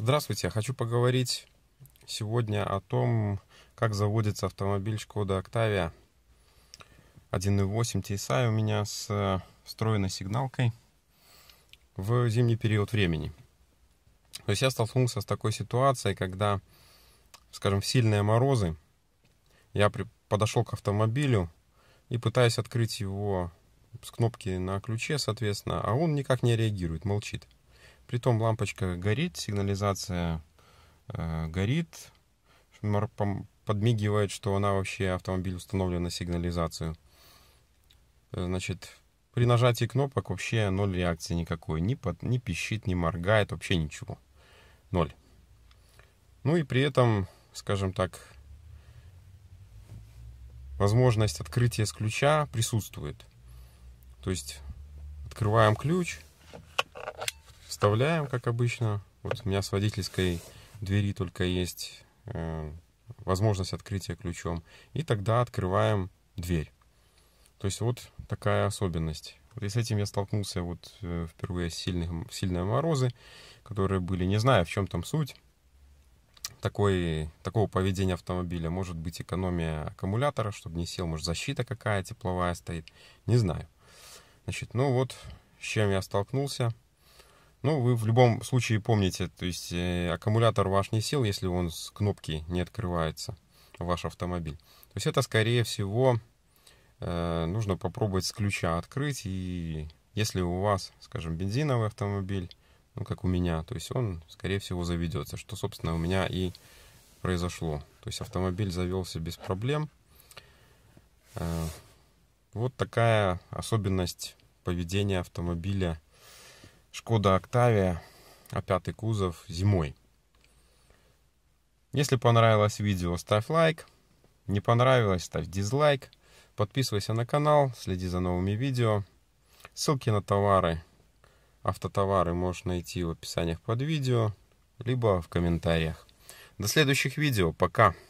Здравствуйте, я хочу поговорить сегодня о том, как заводится автомобиль Шкода Octavia 1.8 TSI у меня с встроенной сигналкой в зимний период времени. То есть я столкнулся с такой ситуацией, когда, скажем, в сильные морозы я подошел к автомобилю и пытаюсь открыть его с кнопки на ключе, соответственно, а он никак не реагирует, молчит. Притом лампочка горит, сигнализация э, горит, подмигивает, что она вообще автомобиль установлен на сигнализацию. Э, значит, при нажатии кнопок вообще ноль реакции никакой. Ни, под, ни пищит, ни моргает, вообще ничего. Ноль. Ну и при этом, скажем так, возможность открытия с ключа присутствует. То есть открываем ключ, вставляем, как обычно. Вот у меня с водительской двери только есть э, возможность открытия ключом. И тогда открываем дверь. То есть вот такая особенность. Вот и с этим я столкнулся вот э, впервые сильных сильные морозы, которые были. Не знаю, в чем там суть такой, такого поведения автомобиля. Может быть экономия аккумулятора, чтобы не сел, может защита какая тепловая стоит. Не знаю. Значит, ну вот с чем я столкнулся. Ну, вы в любом случае помните, то есть э, аккумулятор ваш не сел, если он с кнопки не открывается, ваш автомобиль. То есть это, скорее всего, э, нужно попробовать с ключа открыть. И если у вас, скажем, бензиновый автомобиль, ну, как у меня, то есть он, скорее всего, заведется, что, собственно, у меня и произошло. То есть автомобиль завелся без проблем. Э, вот такая особенность поведения автомобиля – Шкода Октавия, опятый а кузов, зимой. Если понравилось видео, ставь лайк. Не понравилось, ставь дизлайк. Подписывайся на канал, следи за новыми видео. Ссылки на товары, автотовары можешь найти в описании под видео, либо в комментариях. До следующих видео. Пока.